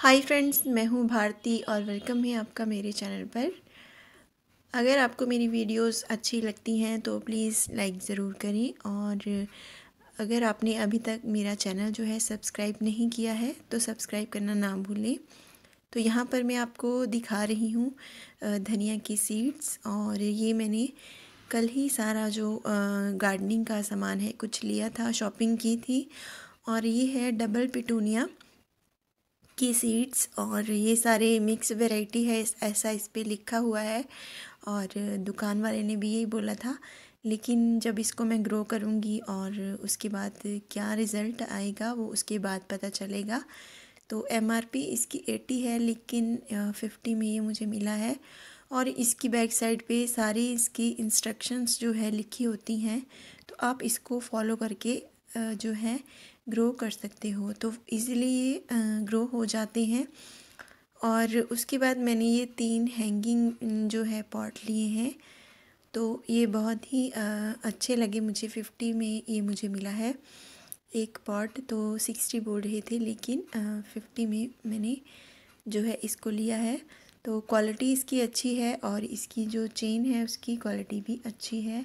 hi friends मैं हूं भारती और वेलकम है आपका मेरे चैनल पर अगर आपको मेरी वीडियोस अच्छी लगती हैं तो प्लीज़ लाइक ज़रूर करें और अगर आपने अभी तक मेरा चैनल जो है सब्सक्राइब नहीं किया है तो सब्सक्राइब करना ना भूलें तो यहाँ पर मैं आपको दिखा रही हूँ धनिया की सीड्स और ये मैंने कल ही सारा जो गार्डनिंग का सामान है कुछ लिया था शॉपिंग की थी और ये है डबल पिटूनिया की सीड्स और ये सारे मिक्स वेराइटी है ऐसा इस पर लिखा हुआ है और दुकान वाले ने भी यही बोला था लेकिन जब इसको मैं ग्रो करूँगी और उसके बाद क्या रिज़ल्ट आएगा वो उसके बाद पता चलेगा तो एम इसकी एटी है लेकिन फिफ्टी में ये मुझे मिला है और इसकी बैक साइड पे सारी इसकी इंस्ट्रक्शंस जो है लिखी होती हैं तो आप इसको फॉलो करके जो है ग्रो कर सकते हो तो इजीली ये ग्रो हो जाते हैं और उसके बाद मैंने ये तीन हैंगिंग जो है पॉट लिए हैं तो ये बहुत ही अच्छे लगे मुझे फिफ्टी में ये मुझे मिला है एक पॉट तो सिक्सटी बोल रहे थे लेकिन फिफ्टी में मैंने जो है इसको लिया है तो क्वालिटी इसकी अच्छी है और इसकी जो चेन है उसकी क्वालिटी भी अच्छी है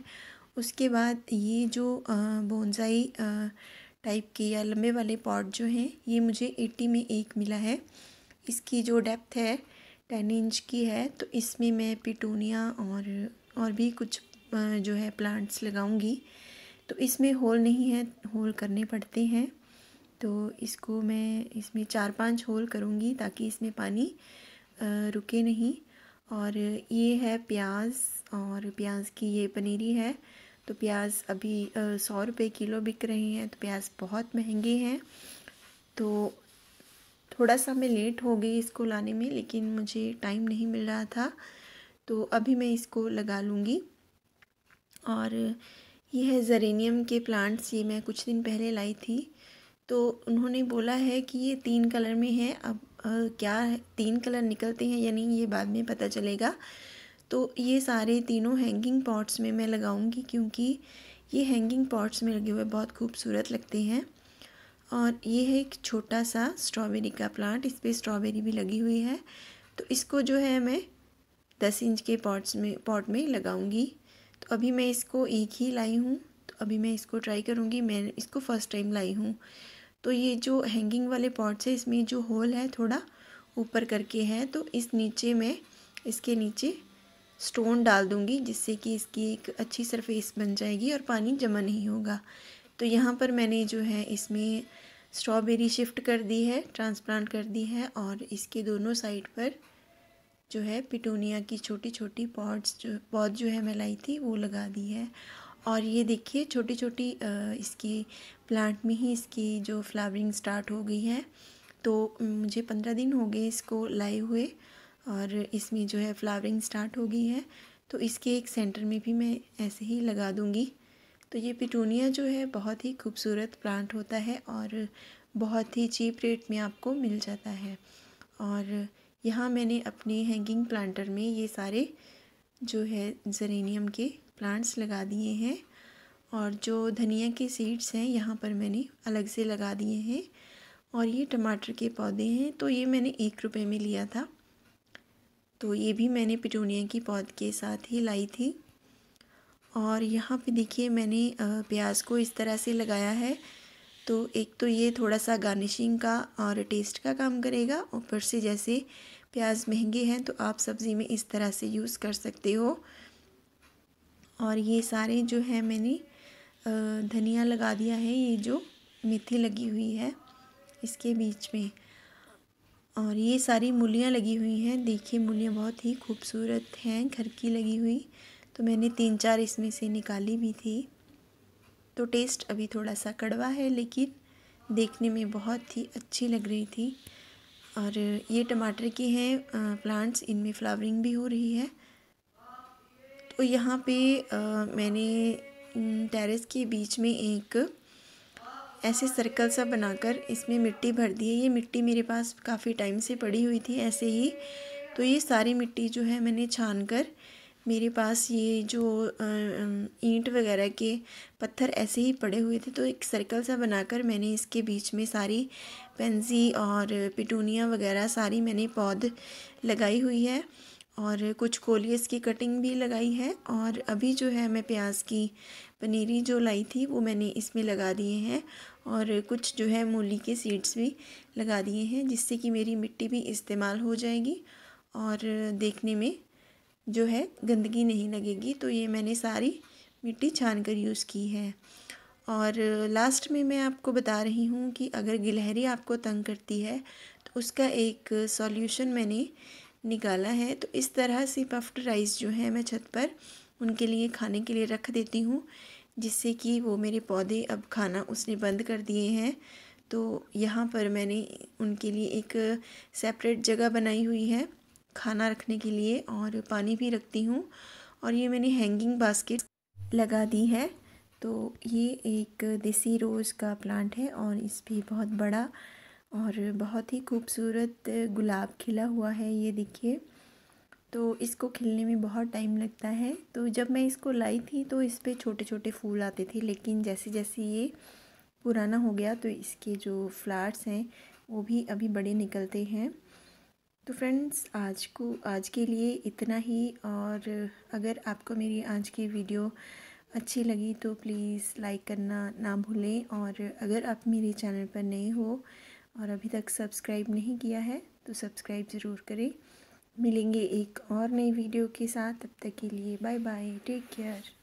उसके बाद ये जो बोनसाई टाइप के या लंबे वाले पॉट जो हैं ये मुझे एट्टी में एक मिला है इसकी जो डेप्थ है टेन इंच की है तो इसमें मैं पिटूनिया और और भी कुछ जो है प्लांट्स लगाऊंगी तो इसमें होल नहीं है होल करने पड़ते हैं तो इसको मैं इसमें चार पांच होल करूँगी ताकि इसमें पानी रुके नहीं और ये है प्याज और प्याज की ये पनीरी है तो प्याज अभी सौ रुपये किलो बिक रही हैं तो प्याज बहुत महंगी हैं तो थोड़ा सा मैं लेट हो गई इसको लाने में लेकिन मुझे टाइम नहीं मिल रहा था तो अभी मैं इसको लगा लूँगी और ये है जरेनियम के प्लांट्स ये मैं कुछ दिन पहले लाई थी तो उन्होंने बोला है कि ये तीन कलर में है अब आ, क्या तीन कलर निकलते हैं या नहीं ये बाद में पता चलेगा तो ये सारे तीनों हैंगिंग पॉट्स में मैं लगाऊंगी क्योंकि ये हैंगिंग पॉट्स में लगे हुए बहुत खूबसूरत लगते हैं और ये है एक छोटा सा स्ट्रॉबेरी का प्लांट इस पर स्ट्रॉबेरी भी लगी हुई है तो इसको जो है मैं दस इंच के पॉट्स में पॉट में लगाऊंगी तो अभी मैं इसको एक ही लाई हूँ तो अभी मैं इसको ट्राई करूँगी मैं इसको फ़र्स्ट टाइम लाई हूँ तो ये जो हैंगिंग वाले पॉट्स है इसमें जो होल है थोड़ा ऊपर करके है तो इस नीचे में इसके नीचे स्टोन डाल दूँगी जिससे कि इसकी एक अच्छी सरफेस बन जाएगी और पानी जमा नहीं होगा तो यहाँ पर मैंने जो है इसमें स्ट्रॉबेरी शिफ्ट कर दी है ट्रांसप्लांट कर दी है और इसके दोनों साइड पर जो है पिटोनिया की छोटी छोटी पॉट्स जो पौध जो है मैं लाई थी वो लगा दी है और ये देखिए छोटी छोटी इसकी प्लांट में ही इसकी जो फ्लावरिंग स्टार्ट हो गई है तो मुझे पंद्रह दिन हो गए इसको लाए हुए और इसमें जो है फ्लावरिंग स्टार्ट हो गई है तो इसके एक सेंटर में भी मैं ऐसे ही लगा दूँगी तो ये पिटूनिया जो है बहुत ही खूबसूरत प्लांट होता है और बहुत ही चीप रेट में आपको मिल जाता है और यहाँ मैंने अपने हैंगिंग प्लांटर में ये सारे जो है जरेनियम के प्लांट्स लगा दिए हैं और जो धनिया के सीड्स हैं यहाँ पर मैंने अलग से लगा दिए हैं और ये टमाटर के पौधे हैं तो ये मैंने एक रुपये में लिया था तो ये भी मैंने पिटूनिया की पौध के साथ ही लाई थी और यहाँ पे देखिए मैंने प्याज को इस तरह से लगाया है तो एक तो ये थोड़ा सा गार्निशिंग का और टेस्ट का काम करेगा ऊपर से जैसे प्याज महंगे हैं तो आप सब्ज़ी में इस तरह से यूज़ कर सकते हो और ये सारे जो है मैंने धनिया लगा दिया है ये जो मेथी लगी हुई है इसके बीच में और ये सारी मूलियाँ लगी हुई हैं देखिए मूलियाँ बहुत ही खूबसूरत हैं घर की लगी हुई तो मैंने तीन चार इसमें से निकाली भी थी तो टेस्ट अभी थोड़ा सा कड़वा है लेकिन देखने में बहुत ही अच्छी लग रही थी और ये टमाटर के हैं प्लांट्स इनमें फ्लावरिंग भी हो रही है तो यहाँ पे आ, मैंने टेरेस के बीच में एक ऐसे सर्कल सा बनाकर इसमें मिट्टी भर दी है ये मिट्टी मेरे पास काफ़ी टाइम से पड़ी हुई थी ऐसे ही तो ये सारी मिट्टी जो है मैंने छान कर मेरे पास ये जो ईंट वगैरह के पत्थर ऐसे ही पड़े हुए थे तो एक सर्कल सा बनाकर मैंने इसके बीच में सारी पेंजी और पिटूनिया वगैरह सारी मैंने पौध लगाई हुई है और कुछ कोलियस की कटिंग भी लगाई है और अभी जो है मैं प्याज की पनीरी जो लाई थी वो मैंने इसमें लगा दिए हैं और कुछ जो है मूली के सीड्स भी लगा दिए हैं जिससे कि मेरी मिट्टी भी इस्तेमाल हो जाएगी और देखने में जो है गंदगी नहीं लगेगी तो ये मैंने सारी मिट्टी छान कर यूज़ की है और लास्ट में मैं आपको बता रही हूँ कि अगर गिलहरी आपको तंग करती है तो उसका एक सॉल्यूशन मैंने निकाला है तो इस तरह से पफ्ड राइस जो है मैं छत पर उनके लिए खाने के लिए रख देती हूँ जिससे कि वो मेरे पौधे अब खाना उसने बंद कर दिए हैं तो यहाँ पर मैंने उनके लिए एक सेपरेट जगह बनाई हुई है खाना रखने के लिए और पानी भी रखती हूँ और ये मैंने हैंगिंग बास्केट लगा दी है तो ये एक देसी रोज़ का प्लांट है और इस पर बहुत बड़ा और बहुत ही खूबसूरत गुलाब खिला हुआ है ये देखिए तो इसको खिलने में बहुत टाइम लगता है तो जब मैं इसको लाई थी तो इस पर छोटे छोटे फूल आते थे लेकिन जैसे जैसे ये पुराना हो गया तो इसके जो फ्लावर्स हैं वो भी अभी बड़े निकलते हैं तो फ्रेंड्स आज को आज के लिए इतना ही और अगर आपको मेरी आज की वीडियो अच्छी लगी तो प्लीज़ लाइक करना ना भूलें और अगर आप मेरे चैनल पर नए हो और अभी तक सब्सक्राइब नहीं किया है तो सब्सक्राइब ज़रूर करें मिलेंगे एक और नई वीडियो के साथ तब तक के लिए बाय बाय टेक केयर